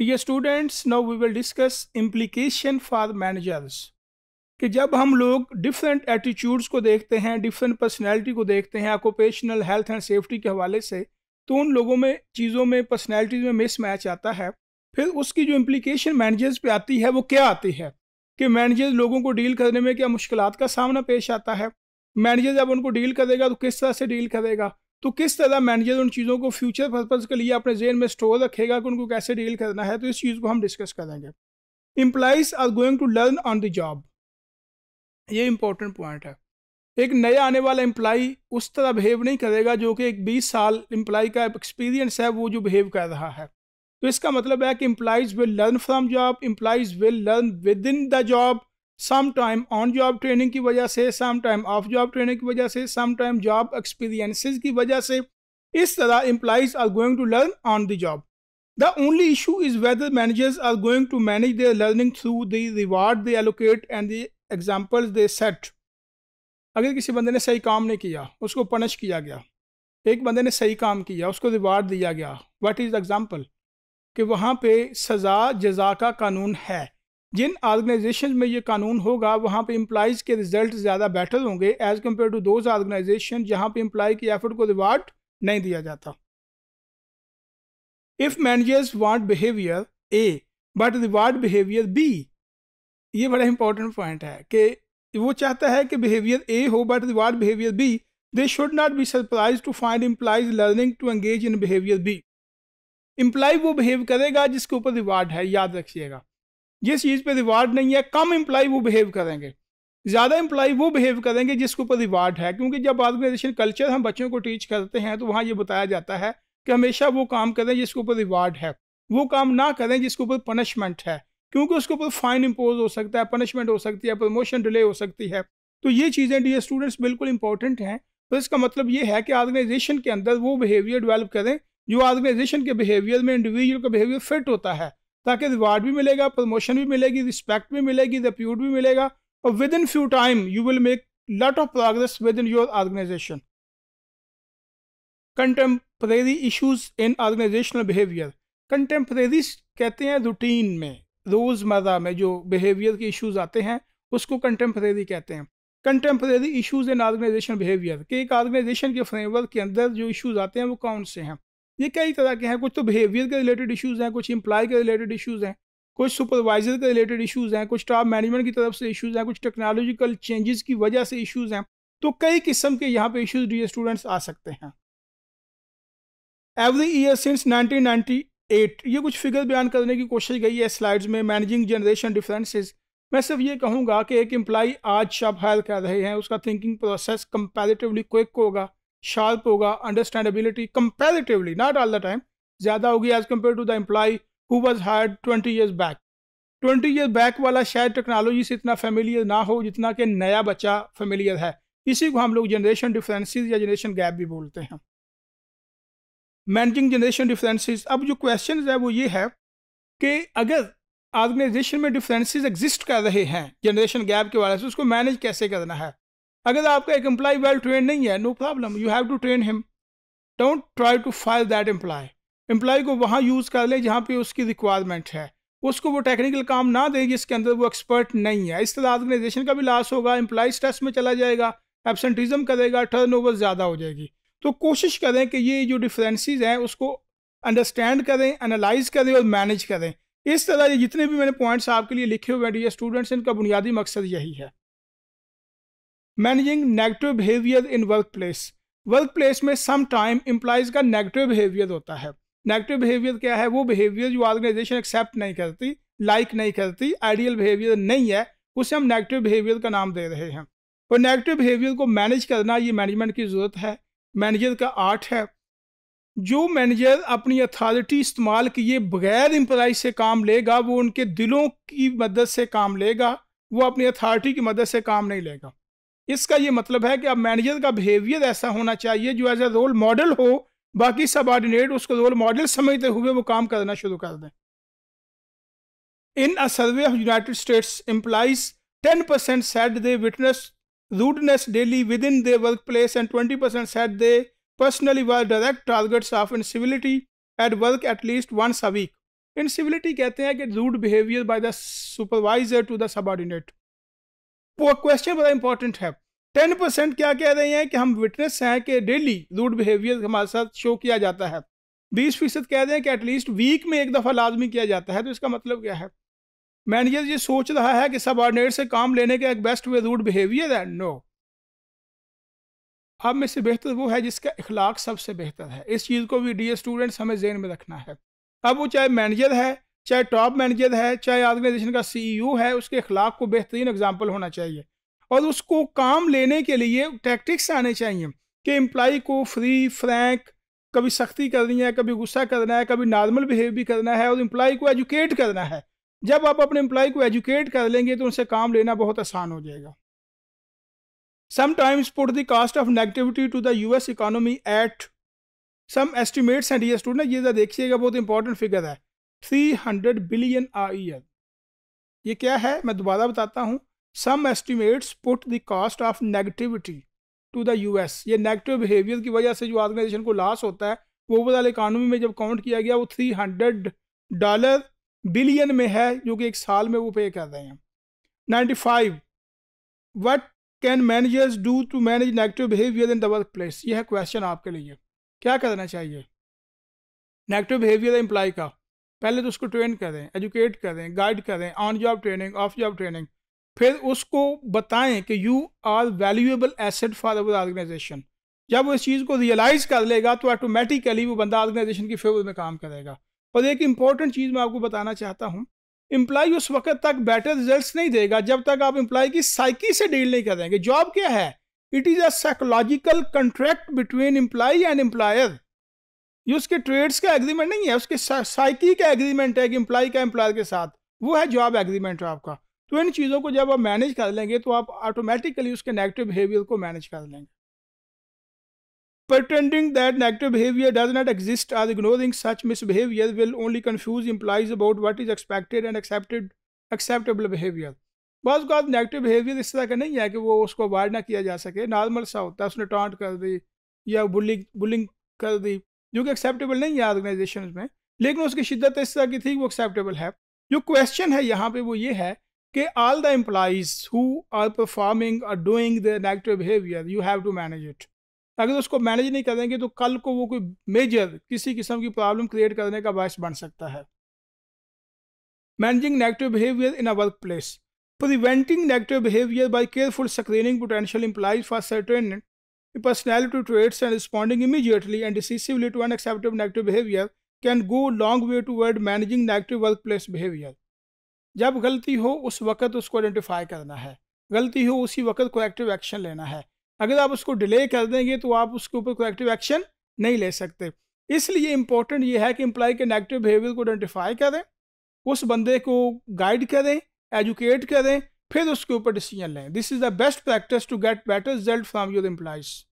Dear students now we will discuss implication for managers कि जब हम लोग डिफरेंट एटीट्यूड्स को देखते हैं डिफरेंट पर्सनैलिटी को देखते हैं ऑक्यूपेशनल हेल्थ एंड सेफ्टी के हवाले से तो उन लोगों में चीज़ों में पर्सनैलिटीज में मिस मैच आता है फिर उसकी जो इम्प्लीकेशन मैनेजर्स पे आती है वो क्या आती है कि मैनेजर्स लोगों को डील करने में क्या मुश्किल का सामना पेश आता है मैनेजर जब उनको डील करेगा तो किस तरह से डील करेगा तो किस तरह मैनेजर उन चीज़ों को फ्यूचर पर्पज़ के लिए अपने जेन में स्टोर रखेगा कि उनको कैसे डील करना है तो इस चीज़ को हम डिस्कस करेंगे employees are going to learn on the job ये इंपॉर्टेंट पॉइंट है एक नया आने वाला एम्प्लाई उस तरह बिहेव नहीं करेगा जो कि एक बीस साल एम्प्लाई का एक्सपीरियंस है वो जो बिहेव कर रहा है तो इसका मतलब है कि employees will learn from job employees will learn within the job some time on job training की वजह से some time off job training की वजह से सम टाइम जॉब एक्सपीरियंसिस की वजह से इस तरह employees are going to learn on the job the only issue is whether managers are going to manage their learning through the reward they allocate and the examples they set अगर किसी बंदे ने सही काम नहीं किया उसको पनिश किया गया एक बंदे ने सही काम किया उसको रिवार्ड दिया गया वट इज़ एग्ज़ाम्पल कि वहाँ पे सज़ा जजा का कानून है जिन ऑर्गेनाइजेशन में ये कानून होगा वहाँ पे इम्प्लाइज के रिजल्ट ज़्यादा बेटर होंगे as compare to those organisation जहाँ पे इम्प्लाई की एफर्ट को रिवार्ड नहीं दिया जाता if managers want behaviour A but reward behaviour B ये बड़ा इंपॉर्टेंट पॉइंट है कि वो चाहता है कि बिहेवियर ए हो but reward behaviour B they should not be surprise to find employees learning to engage in behaviour B employee वो बिहेव करेगा जिसके ऊपर रिवार्ड है याद रखिएगा जिस चीज़ पे रिवार्ड नहीं है कम इम्प्लाई वो बिहेव करेंगे ज़्यादा इम्प्लाई वो बिहेव करेंगे जिसके ऊपर रिवार्ड है क्योंकि जब ऑर्गेनाइजेशन कल्चर हम बच्चों को टीच करते हैं तो वहाँ ये बताया जाता है कि हमेशा वो काम करें जिसके ऊपर रिवार्ड है वो काम ना करें जिसके ऊपर पनिशमेंट है क्योंकि उसके ऊपर फाइन इम्पोज हो सकता है पनिशमेंट हो सकती है प्रमोशन डिले हो सकती है तो ये चीज़ें डी स्टूडेंट्स बिल्कुल इंपॉर्टेंट हैं तो इसका मतलब ये है कि ऑर्गेनाइजेशन के अंदर वो बिहेवियर डेवलप करें जो ऑर्गेनाइजेशन के बिहेवियर में इंडिविजुअल का बिहेवियर फिट होता है ताकि रिवार्ड भी मिलेगा प्रमोशन भी मिलेगी रिस्पेक्ट भी मिलेगी रिप्यूट भी मिलेगा और within few time you will make lot of progress within your organisation contemporary issues in organisational behaviour contemporary कहते हैं रूटीन में रोज़मर्रा में जो बिहेवियर के इशूज़ आते हैं उसको कंटेम्प्रेरी कहते हैं contemporary issues in organisation behaviour कि एक ऑर्गेनाइजेशन के फ्रेमवर्क के अंदर जो इशूज़ आते हैं वो कौन से हैं ये कई तरह के हैं कुछ तो बिहेवियर के रिलेटेड इशूज़ हैं कुछ एम्प्लॉय के रिलेटेड इशूज़ हैं कुछ सुपरवाइजर के रिलेटेड इशूज़ हैं कुछ स्टाफ मैनेजमेंट की तरफ से इशूज़ हैं कुछ टेक्नोलॉजिकल चेंजेस की वजह से इशूज़ हैं तो कई किस्म के यहाँ पे इशूज़ डी स्टूडेंट्स आ सकते हैं एवरी ईयर सिंस 1998 ये कुछ फिगर बयान करने की कोशिश गई है स्लाइड्स में मैनेजिंग जनरेशन डिफरेंसेस मैं सिर्फ ये कहूँगा कि एक एम्प्लाई आज शॉप हायर कर रहे हैं उसका थिंकिंग प्रोसेस कंपेरेटिवली क्विक होगा शार्प होगा understandability comparatively not all the time ज़्यादा होगी as compare to the employee who was hired twenty years back twenty year back वाला शायद टेक्नोलॉजी से इतना फेमिलियर ना हो जितना कि नया बच्चा फेमिलियर है इसी को हम लोग जनरेशन डिफरेंसेस या जनरेशन गैप भी बोलते हैं मैनेजिंग जनरेशन डिफरेंसेस अब जो क्वेश्चन है वो ये है कि अगर ऑर्गेनाइजेशन में डिफरेंसेस एग्जिस्ट कर रहे हैं जनरेशन गैप के वाले से उसको मैनेज कैसे करना है अगर आपका एक एम्प्लॉय वेल ट्रेन नहीं है no problem you have to train him don't try to fire that employee employee को वहाँ यूज़ कर लें जहाँ पे उसकी रिक्वायरमेंट है उसको वो टेक्निकल काम ना दें जिसके अंदर वो एक्सपर्ट नहीं है इस तरह ऑर्गेनाइजेशन का भी लॉस होगा एम्प्लॉय स्ट्रेस में चला जाएगा एबसेंटिज्म करेगा ओवर ज़्यादा हो जाएगी तो कोशिश करें कि ये जो डिफरेंसेस हैं उसको अंडरस्टैंड करें एनालाइज करें और मैनेज करें इस तरह ये जितने भी मैंने पॉइंट्स आपके लिए लिखे हुए हैं डी स्टूडेंट्स इनका बुनियादी मकसद यही है managing negative behaviour in workplace workplace में सम टाइम एम्प्लॉयज़ का नेगेटिव बिहेवियर होता है नेगेटिव बिहेवियर क्या है वो बिहेवियर जो ऑर्गेनाइजेशन एक्सेप्ट नहीं करती लाइक like नहीं करती आइडियल बिहेवियर नहीं है उसे हम नेगेटिव बिहेवियर का नाम दे रहे हैं और नेगेटिव बिहेवियर को मैनेज करना ये मैनेजमेंट की ज़रूरत है मैनेजर का आर्ट है जो मैनेजर अपनी अथॉरिटी इस्तेमाल किए बगैर एम्प्लॉय से काम लेगा वो उनके दिलों की मदद से काम लेगा वो अपनी अथॉरिटी की मदद से काम नहीं लेगा इसका ये मतलब है कि अब मैनेजर का बिहेवियर ऐसा होना चाहिए जो एज ए रोल मॉडल हो बाकी सब ऑर्डिनेट उसको रोल मॉडल समझते हुए वो काम करना शुरू कर दें in a survey of United States employees ten percent said they witness rudeness daily within their workplace and twenty percent said they personally were direct targets of incivility at work at least once a week incivility कहते हैं कि rude behaviour by the supervisor to the subordinate question बड़ा important है ten percent क्या कह रहे हैं कि हम विटनेस हैं कि डेली रूड बिहेवियर हमारे साथ शो किया जाता है बीस फीसद कह रहे हैं कि एटलीस्ट वीक में एक दफ़ा लाजमी किया जाता है तो इसका मतलब क्या है मैनेजर ये सोच रहा है कि सब ऑर्डिनेट से काम लेने का एक बेस्ट वे रूड बिहेवियर है नो अब में से बेहतर वो है जिसका इखलाक सबसे बेहतर है इस चीज़ को भी डी स्टूडेंट्स हमें जेन में रखना है अब वो चाहे मैनेजर है चाहे टॉप मैनेजर है चाहे ऑर्गेनाइजेशन का सी e है उसके अखलाक को बेहतरीन एग्जाम्पल होना चाहिए और उसको काम लेने के लिए टैक्टिक्स आने चाहिए कि एम्प्लाई को फ्री फ्रैंक कभी सख्ती करनी है कभी गुस्सा करना है कभी नॉर्मल बिहेव भी करना है और एम्प्लाई को एजुकेट करना है जब आप अपने एम्प्लाई को एजुकेट कर लेंगे तो उनसे काम लेना बहुत आसान हो जाएगा sometimes put the cost of negativity to the US economy at some estimates and ये स्टूडेंट ये देखिएगा बहुत इंपॉर्टेंट फिगर है three hundred billion a year ये क्या है मैं दोबारा बताता हूँ some estimates put the cost of negativity to the U S ये नेगेटिव बिहेवियर की वजह से जो ऑर्गेनाइजेशन को लॉस होता है ओवरऑल इकानमी में जब काउंट किया गया वो थ्री हंड्रेड डॉलर बिलियन में है जो कि एक साल में वो पे कर रहे हैं ninety five what can managers do to manage negative behaviour in the workplace ये है क्वेश्चन आपके लिए क्या करना चाहिए नेगेटिव बिहेवियर एम्प्लॉय का पहले तो उसको ट्रेन करें एजुकेट करें गाइड करें on job training off job training फिर उसको बताएं कि you are valuable asset for our organisation जब वो इस चीज़ को रियलाइज़ कर लेगा तो ऑटोमेटिकली वो बंदा ऑर्गेनाइजेशन की फेवर में काम करेगा और एक इम्पॉर्टेंट चीज़ मैं आपको बताना चाहता हूँ एम्प्लॉय उस वक्त तक बेटर रिजल्ट नहीं देगा जब तक आप एम्प्लॉय की साइकी से डील नहीं करेंगे जॉब क्या है it is a psychological contract between employee and employer ये उसके ट्रेड्स का एग्रीमेंट नहीं है उसके साइकी का एग्रीमेंट है कि एम्प्लॉय का एम्प्लॉयर के साथ वो है जॉब एग्रीमेंट आपका तो इन चीज़ों को जब आप मैनेज कर लेंगे तो आप ऑटोमेटिकली उसके नेगेटिव बिहेवियर को मैनेज कर लेंगे Pretending that negative behavior does not exist or ignoring such misbehavior will only confuse employees about what is expected and accepted acceptable behavior. बस बात नेगेटिव बिहेवियर इस तरह का नहीं है कि वो उसको अवॉइड ना किया जा सके नॉर्मल सा होता है उसने टॉन्ट कर दी या बुलिंग बुलिंग कर दी जो कि एक्सेप्टेबल नहीं है ऑर्गेनाइजेशन में लेकिन उसकी शिद्दत इस तरह की थी वो एक्सेप्टेबल है जो क्वेश्चन है यहाँ पे वो ये है कि all the employees who are performing और doing the negative behaviour you have to manage it अगर उसको मैनेज नहीं करेंगे तो कल को वो कोई मेजर किसी किस्म की प्रॉब्लम क्रिएट करने का बायस बन सकता है managing negative behaviour in a workplace preventing negative behaviour by careful screening potential employees for certain personality traits and responding immediately and decisively to unacceptable negative behavior can go long way toward managing negative workplace behavior. जब गलती हो उस वक्त उसको identify करना है गलती हो उसी वक्त करेक्टिव एक्शन लेना है अगर आप उसको डिले कर देंगे तो आप उसके ऊपर करेक्टिव एक्शन नहीं ले सकते इसलिए इम्पोर्टेंट ये है कि एम्प्लॉय के नेगेटिव बिहेवियर को आइडेंटिफाई करें उस बंदे को गाइड करें एजुकेट करें फिर उसके ऊपर डिसीजन लें this is the best practice to get better result from your employees